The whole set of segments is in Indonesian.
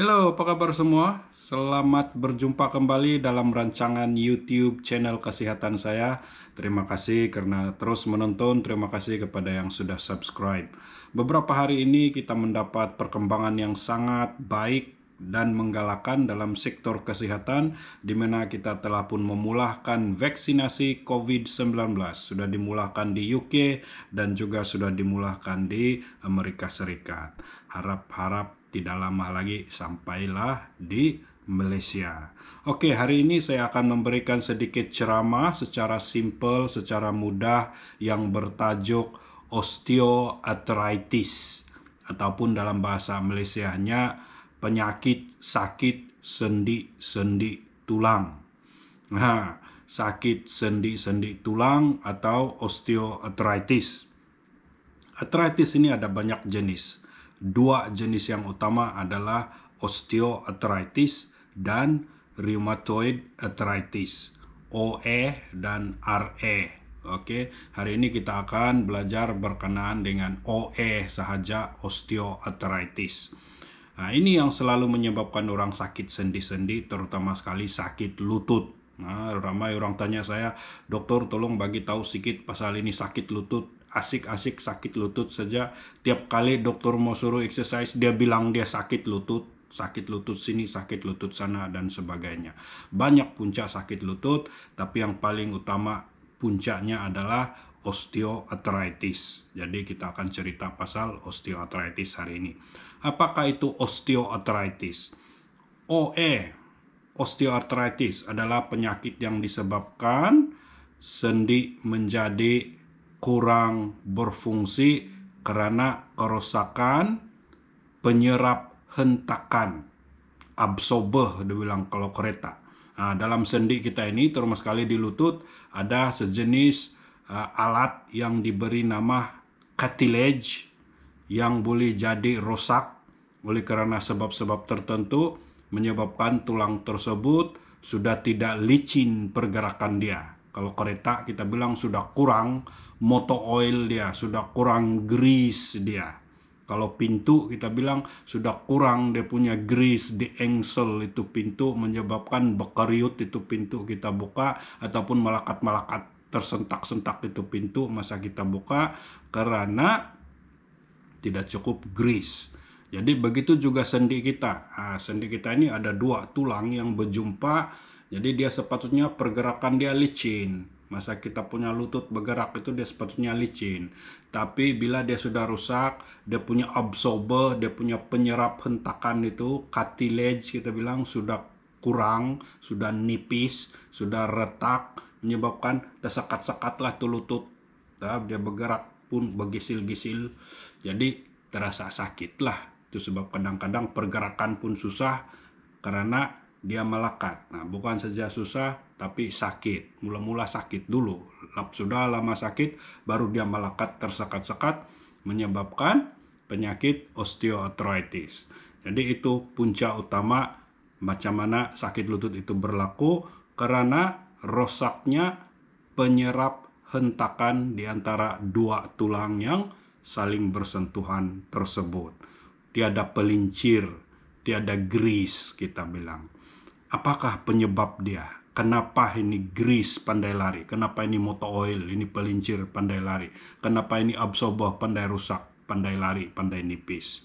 Halo, apa kabar semua? Selamat berjumpa kembali dalam rancangan YouTube channel kesehatan saya. Terima kasih karena terus menonton, terima kasih kepada yang sudah subscribe. Beberapa hari ini kita mendapat perkembangan yang sangat baik dan menggalakkan dalam sektor kesehatan di mana kita telah pun memulahkan vaksinasi COVID-19 sudah dimulahkan di UK dan juga sudah dimulahkan di Amerika Serikat harap-harap tidak lama lagi sampailah di Malaysia. Oke, hari ini saya akan memberikan sedikit ceramah secara simpel, secara mudah yang bertajuk osteoarthritis ataupun dalam bahasa Malaysianya penyakit sakit sendi-sendi tulang. Nah, sakit sendi-sendi tulang atau osteoarthritis. Arthritis ini ada banyak jenis Dua jenis yang utama adalah osteoarthritis dan rheumatoid arthritis, OE dan RE. Oke, hari ini kita akan belajar berkenaan dengan OE sahaja osteoarthritis. Nah, ini yang selalu menyebabkan orang sakit sendi-sendi, terutama sekali sakit lutut. Nah, ramai orang tanya saya, dokter tolong bagi tahu sedikit pasal ini sakit lutut asik-asik sakit lutut saja tiap kali dokter mau suruh exercise dia bilang dia sakit lutut sakit lutut sini, sakit lutut sana, dan sebagainya. Banyak puncak sakit lutut, tapi yang paling utama puncaknya adalah osteoarthritis Jadi kita akan cerita pasal osteoarthritis hari ini. Apakah itu osteoarthritis OE, osteoarthritis adalah penyakit yang disebabkan sendi menjadi kurang berfungsi karena kerusakan penyerap hentakan absorber dibilang kalau kereta. Nah, dalam sendi kita ini terutama sekali di lutut ada sejenis uh, alat yang diberi nama cartilage yang boleh jadi rusak oleh karena sebab-sebab tertentu menyebabkan tulang tersebut sudah tidak licin pergerakan dia. Kalau kereta kita bilang sudah kurang moto oil dia, sudah kurang grease dia. Kalau pintu kita bilang sudah kurang dia punya grease di engsel itu pintu menyebabkan bekeriut itu pintu kita buka ataupun malakat-malakat tersentak-sentak itu pintu masa kita buka karena tidak cukup grease. Jadi begitu juga sendi kita. Nah, sendi kita ini ada dua tulang yang berjumpa. Jadi dia sepatutnya pergerakan dia licin. Masa kita punya lutut bergerak itu dia sepertinya licin. Tapi bila dia sudah rusak, dia punya absorber, dia punya penyerap hentakan itu, cartilage kita bilang sudah kurang, sudah nipis, sudah retak, menyebabkan tersekat-sekat lah tuh lutut. tapi nah, dia bergerak pun bergisil-gisil. Jadi terasa sakit lah. Itu sebab kadang-kadang pergerakan pun susah karena dia melekat. Nah, bukan saja susah, tapi sakit. Mula-mula sakit dulu. Sudah lama sakit, baru dia melekat tersekat-sekat, menyebabkan penyakit osteoarthritis. Jadi itu punca utama macam mana sakit lutut itu berlaku karena rosaknya penyerap hentakan di antara dua tulang yang saling bersentuhan tersebut. Tiada pelincir, tiada grease kita bilang apakah penyebab dia? Kenapa ini grease pandai lari? Kenapa ini motor oil, ini pelincir pandai lari? Kenapa ini absorber pandai rusak, pandai lari, pandai nipis?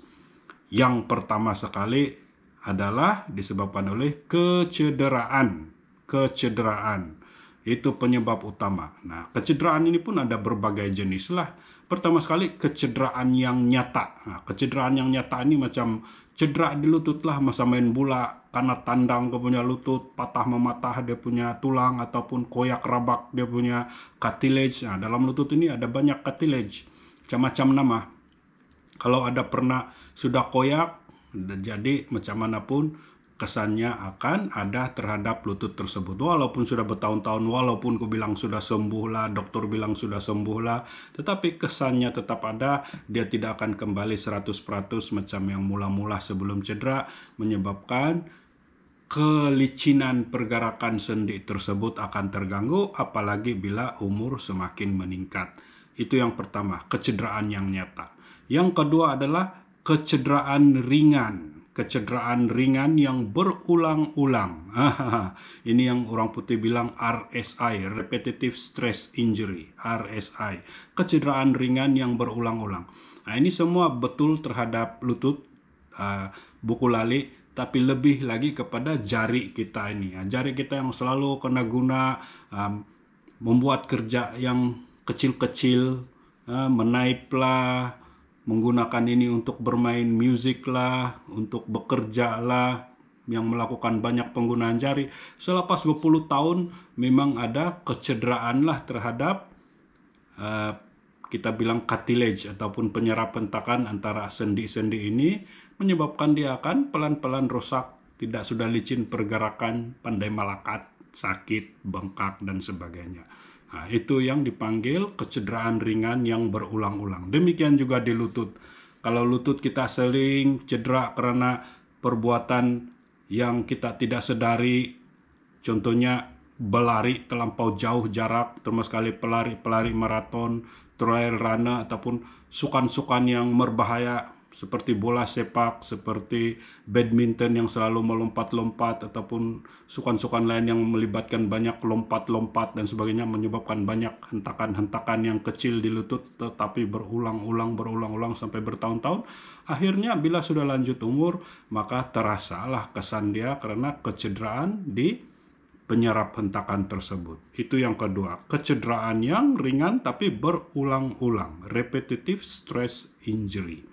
Yang pertama sekali adalah disebabkan oleh kecederaan. Kecederaan itu penyebab utama. Nah, kecederaan ini pun ada berbagai jenis lah. Pertama sekali kecederaan yang nyata. Nah, kecederaan yang nyata ini macam cedera di lutut lah masa main bola karena tandang ke punya lutut patah mematah dia punya tulang ataupun koyak rabak dia punya cartilage nah dalam lutut ini ada banyak cartilage macam-macam nama kalau ada pernah sudah koyak jadi macam mana pun kesannya akan ada terhadap lutut tersebut. Walaupun sudah bertahun-tahun, walaupun ku bilang sudah sembuh lah, dokter bilang sudah sembuh lah, tetapi kesannya tetap ada, dia tidak akan kembali 100% macam yang mula-mula sebelum cedera, menyebabkan kelicinan pergerakan sendi tersebut akan terganggu, apalagi bila umur semakin meningkat. Itu yang pertama, kecederaan yang nyata. Yang kedua adalah kecederaan ringan kecederaan ringan yang berulang-ulang. Ini yang orang putih bilang RSI, repetitive stress injury, RSI. Kecederaan ringan yang berulang-ulang. Nah, ini semua betul terhadap lutut, ah, buku lali, tapi lebih lagi kepada jari kita ini. Ah, jari kita yang selalu kena guna ah, membuat kerja yang kecil-kecil, uh, menaiplah, menggunakan ini untuk bermain musik lah, untuk bekerja lah, yang melakukan banyak penggunaan jari. Selepas 20 tahun memang ada kecederaan lah terhadap uh, kita bilang cartilage ataupun penyerap pentakan antara sendi-sendi ini menyebabkan dia akan pelan-pelan rusak, tidak sudah licin pergerakan, pandai malakat, sakit, bengkak dan sebagainya. Nah, itu yang dipanggil kecederaan ringan yang berulang-ulang. Demikian juga di lutut. Kalau lutut kita seling cedera karena perbuatan yang kita tidak sedari, contohnya berlari terlampau jauh jarak, termasuk kali pelari-pelari maraton, trail runner ataupun sukan-sukan yang berbahaya seperti bola sepak, seperti badminton yang selalu melompat-lompat ataupun sukan-sukan lain yang melibatkan banyak lompat-lompat dan sebagainya menyebabkan banyak hentakan-hentakan yang kecil di lutut tetapi berulang-ulang berulang-ulang sampai bertahun-tahun. Akhirnya bila sudah lanjut umur maka terasalah kesan dia karena kecederaan di penyerap hentakan tersebut. Itu yang kedua, kecederaan yang ringan tapi berulang-ulang, repetitive stress injury.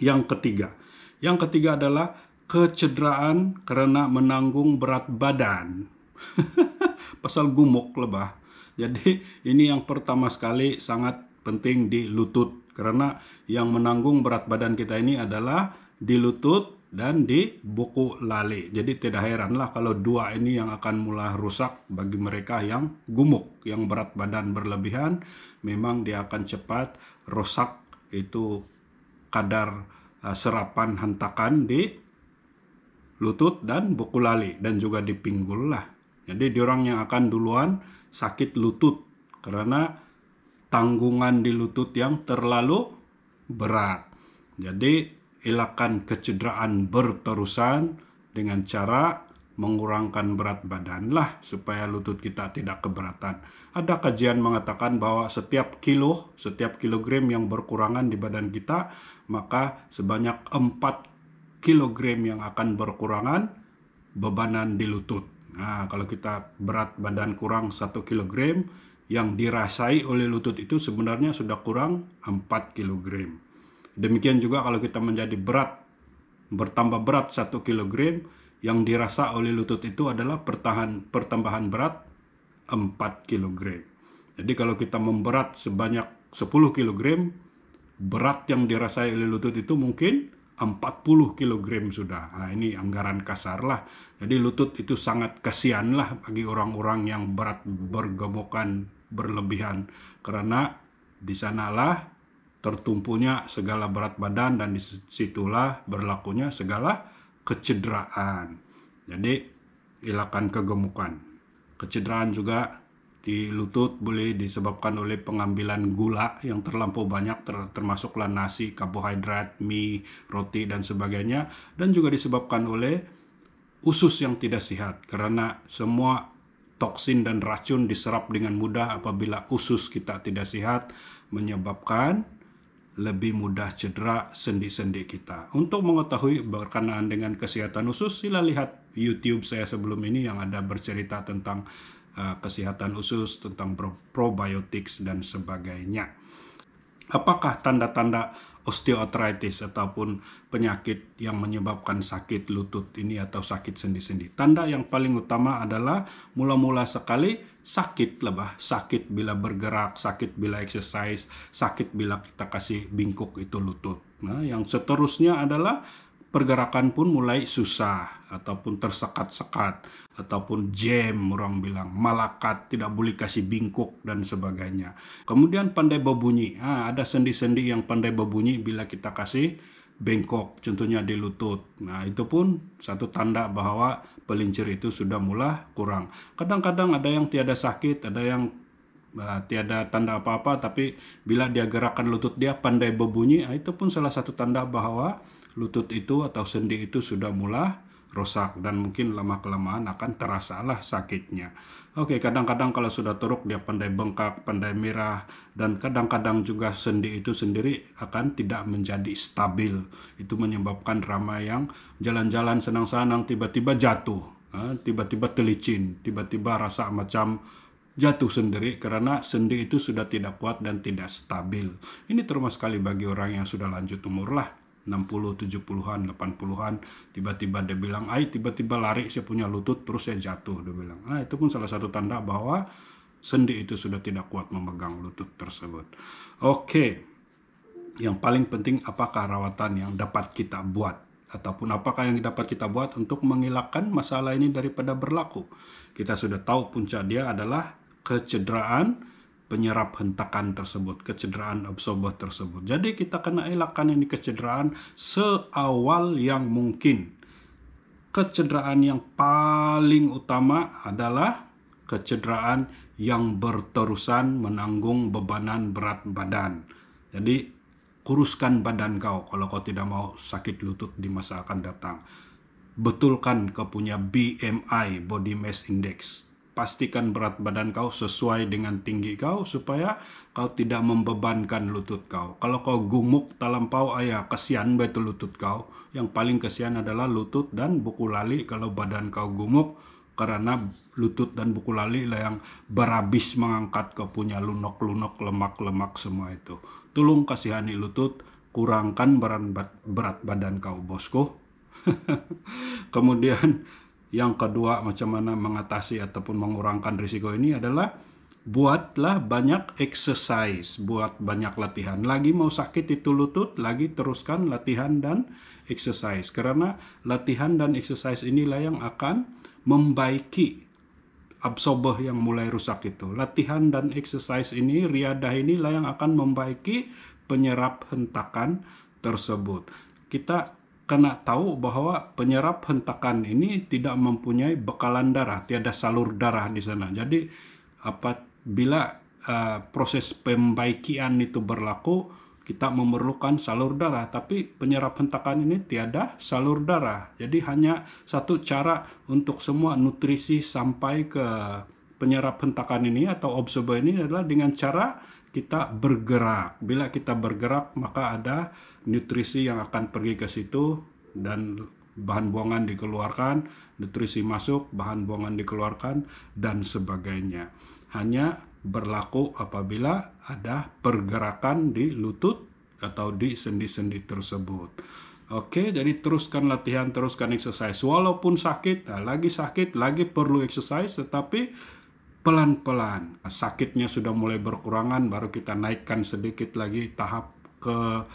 Yang ketiga, yang ketiga adalah kecederaan karena menanggung berat badan. Pasal gumuk lebah. Jadi ini yang pertama sekali sangat penting di lutut karena yang menanggung berat badan kita ini adalah di lutut dan di buku lali. Jadi tidak heranlah kalau dua ini yang akan mulai rusak bagi mereka yang gumuk, yang berat badan berlebihan, memang dia akan cepat rusak itu kadar eh, serapan hentakan di lutut dan buku lali dan juga di pinggul lah. Jadi diorang yang akan duluan sakit lutut karena tanggungan di lutut yang terlalu berat. Jadi elakan kecederaan berterusan dengan cara mengurangkan berat badan lah supaya lutut kita tidak keberatan. Ada kajian mengatakan bahwa setiap kilo, setiap kilogram yang berkurangan di badan kita maka sebanyak 4 kilogram yang akan berkurangan bebanan di lutut. Nah, kalau kita berat badan kurang 1 kg, yang dirasai oleh lutut itu sebenarnya sudah kurang 4 kg. Demikian juga kalau kita menjadi berat, bertambah berat 1 kg, yang dirasa oleh lutut itu adalah pertahan, pertambahan berat 4 kg. Jadi kalau kita memberat sebanyak 10 kg, berat yang dirasai oleh lutut itu mungkin 40 kg sudah. Nah, ini anggaran kasar lah. Jadi lutut itu sangat kasihan lah bagi orang-orang yang berat bergemukan berlebihan karena di sanalah tertumpunya segala berat badan dan disitulah berlakunya segala kecederaan. Jadi ilakan kegemukan. Kecederaan juga di lutut boleh disebabkan oleh pengambilan gula yang terlampau banyak ter termasuklah nasi, karbohidrat, mie, roti dan sebagainya dan juga disebabkan oleh usus yang tidak sehat karena semua toksin dan racun diserap dengan mudah apabila usus kita tidak sehat menyebabkan lebih mudah cedera sendi-sendi kita. Untuk mengetahui berkenaan dengan kesehatan usus, sila lihat YouTube saya sebelum ini yang ada bercerita tentang Eh, kesehatan usus, tentang probiotics dan sebagainya. Apakah tanda-tanda osteoarthritis ataupun penyakit yang menyebabkan sakit lutut ini atau sakit sendi-sendi. Tanda yang paling utama adalah mula-mula sekali sakit lebah, sakit bila bergerak, sakit bila exercise, sakit bila kita kasih bingkuk itu lutut. Nah, yang seterusnya adalah pergerakan pun mulai susah ataupun tersekat-sekat ataupun jam orang bilang malakat tidak boleh kasih bingkuk dan sebagainya kemudian pandai berbunyi nah, ada sendi-sendi yang pandai berbunyi bila kita kasih bengkok contohnya di lutut nah itu pun satu tanda bahwa pelincir itu sudah mulai kurang kadang-kadang ada yang tiada sakit ada yang uh, tiada tanda apa-apa tapi bila dia gerakan lutut dia pandai berbunyi nah, itu pun salah satu tanda bahwa lutut itu atau sendi itu sudah mulai rusak dan mungkin lama-kelamaan akan terasalah sakitnya. Oke, kadang-kadang kalau sudah teruk dia pandai bengkak, pandai merah dan kadang-kadang juga sendi itu sendiri akan tidak menjadi stabil. Itu menyebabkan ramai yang jalan-jalan senang-senang tiba-tiba jatuh, tiba-tiba telicin, tiba-tiba rasa macam jatuh sendiri karena sendi itu sudah tidak kuat dan tidak stabil. Ini terutama sekali bagi orang yang sudah lanjut umur lah. 60, 70-an, 80-an, tiba-tiba dia bilang, ay tiba-tiba lari saya punya lutut terus saya jatuh." Dia bilang. Nah, itu pun salah satu tanda bahwa sendi itu sudah tidak kuat memegang lutut tersebut. Oke. Okay. Yang paling penting apakah rawatan yang dapat kita buat ataupun apakah yang dapat kita buat untuk menghilangkan masalah ini daripada berlaku. Kita sudah tahu puncak dia adalah kecederaan, penyerap hentakan tersebut, kecederaan absorber tersebut. Jadi kita kena elakkan ini kecederaan seawal yang mungkin. Kecederaan yang paling utama adalah kecederaan yang berterusan menanggung bebanan berat badan. Jadi kuruskan badan kau kalau kau tidak mau sakit lutut di masa akan datang. Betulkan kau punya BMI, body mass index pastikan berat badan kau sesuai dengan tinggi kau supaya kau tidak membebankan lutut kau. Kalau kau gumuk talampau ayah kesian betul lutut kau. Yang paling kesian adalah lutut dan buku lali kalau badan kau gumuk karena lutut dan buku lali lah yang berabis mengangkat kau punya lunok-lunok lemak-lemak semua itu. Tolong kasihani lutut, kurangkan berat, berat badan kau bosku. Kemudian yang kedua, macam mana mengatasi ataupun mengurangkan risiko ini adalah buatlah banyak exercise, buat banyak latihan. Lagi mau sakit itu lutut, lagi teruskan latihan dan exercise. Karena latihan dan exercise inilah yang akan membaiki absorber yang mulai rusak itu. Latihan dan exercise ini, riadah inilah yang akan membaiki penyerap hentakan tersebut. Kita karena tahu bahwa penyerap hentakan ini tidak mempunyai bekalan darah, tiada salur darah di sana. Jadi bila uh, eh, proses pembaikian itu berlaku, kita memerlukan salur darah, tapi penyerap hentakan ini tiada salur darah. Jadi hanya satu cara untuk semua nutrisi sampai ke penyerap hentakan ini atau observer ini adalah dengan cara kita bergerak. Bila kita bergerak maka ada nutrisi yang akan pergi ke situ dan bahan buangan dikeluarkan, nutrisi masuk, bahan buangan dikeluarkan dan sebagainya. Hanya berlaku apabila ada pergerakan di lutut atau di sendi-sendi tersebut. Oke, jadi teruskan latihan, teruskan exercise. Walaupun sakit, nah, lagi sakit, lagi perlu exercise, tetapi pelan-pelan. Sakitnya sudah mulai berkurangan, baru kita naikkan sedikit lagi tahap ke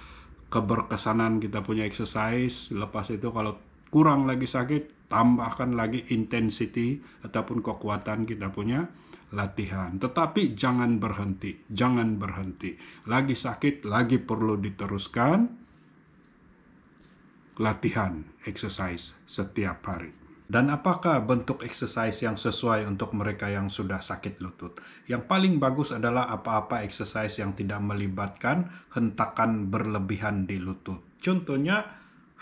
keberkesanan kita punya exercise lepas itu kalau kurang lagi sakit tambahkan lagi intensity ataupun kekuatan kita punya latihan tetapi jangan berhenti jangan berhenti lagi sakit lagi perlu diteruskan latihan exercise setiap hari dan apakah bentuk exercise yang sesuai untuk mereka yang sudah sakit lutut? Yang paling bagus adalah apa-apa exercise yang tidak melibatkan hentakan berlebihan di lutut. Contohnya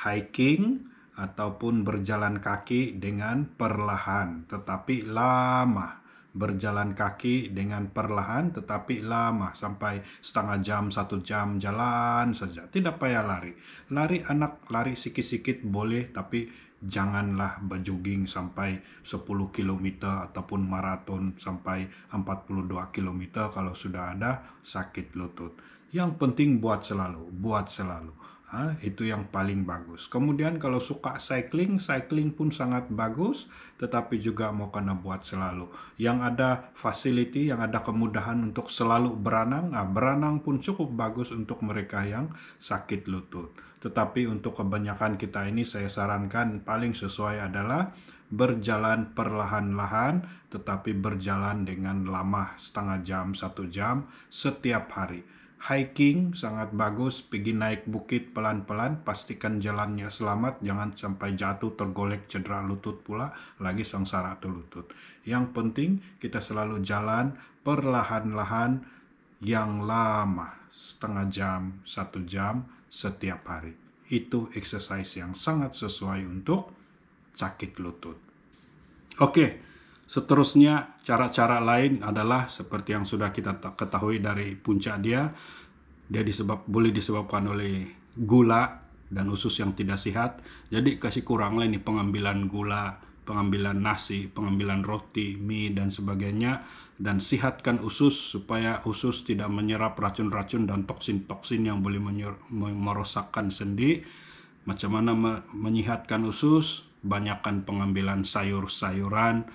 hiking ataupun berjalan kaki dengan perlahan tetapi lama. Berjalan kaki dengan perlahan tetapi lama sampai setengah jam, satu jam jalan saja. Tidak payah lari. Lari anak, lari sikit-sikit boleh tapi janganlah berjoging sampai 10 km ataupun maraton sampai 42 km kalau sudah ada sakit lutut. Yang penting buat selalu, buat selalu Nah, itu yang paling bagus. Kemudian kalau suka cycling, cycling pun sangat bagus, tetapi juga mau kena buat selalu. Yang ada facility, yang ada kemudahan untuk selalu beranang, nah, beranang pun cukup bagus untuk mereka yang sakit lutut. Tetapi untuk kebanyakan kita ini saya sarankan paling sesuai adalah berjalan perlahan-lahan tetapi berjalan dengan lama setengah jam, satu jam setiap hari hiking sangat bagus pergi naik bukit pelan-pelan pastikan jalannya selamat jangan sampai jatuh tergolek cedera lutut pula lagi sengsara tuh lutut yang penting kita selalu jalan perlahan-lahan yang lama setengah jam satu jam setiap hari itu exercise yang sangat sesuai untuk sakit lutut oke okay. Seterusnya, cara-cara lain adalah seperti yang sudah kita ketahui dari puncak dia, dia disebab boleh disebabkan oleh gula dan usus yang tidak sehat. Jadi kasih kurang lah ini pengambilan gula, pengambilan nasi, pengambilan roti, mie dan sebagainya dan sihatkan usus supaya usus tidak menyerap racun-racun dan toksin-toksin yang boleh merosakkan sendi. Macam mana menyehatkan usus? Banyakkan pengambilan sayur-sayuran,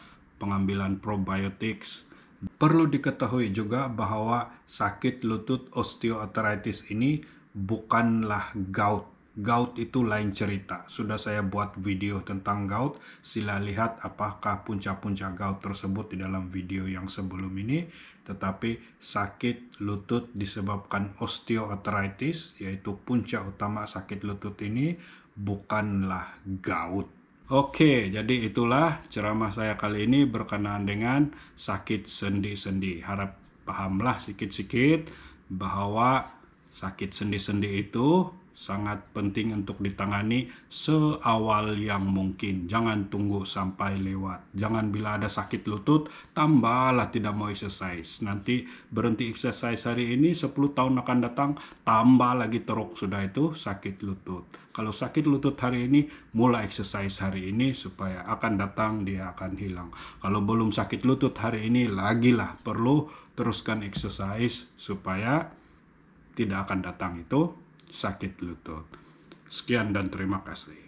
pengambilan probiotics. Perlu diketahui juga bahwa sakit lutut osteoarthritis ini bukanlah gout. Gout itu lain cerita. Sudah saya buat video tentang gout. Sila lihat apakah puncak-puncak gout tersebut di dalam video yang sebelum ini. Tetapi sakit lutut disebabkan osteoarthritis yaitu puncak utama sakit lutut ini bukanlah gout. Oke, jadi itulah ceramah saya kali ini berkenaan dengan sakit sendi-sendi. Harap pahamlah sedikit-sedikit bahwa sakit sendi-sendi itu sangat penting untuk ditangani seawal yang mungkin. Jangan tunggu sampai lewat. Jangan bila ada sakit lutut, tambahlah tidak mau exercise. Nanti berhenti exercise hari ini 10 tahun akan datang, tambah lagi teruk sudah itu sakit lutut. Kalau sakit lutut hari ini, mulai exercise hari ini supaya akan datang dia akan hilang. Kalau belum sakit lutut hari ini, lagi lah perlu teruskan exercise supaya tidak akan datang itu sakit lutut. Sekian dan terima kasih.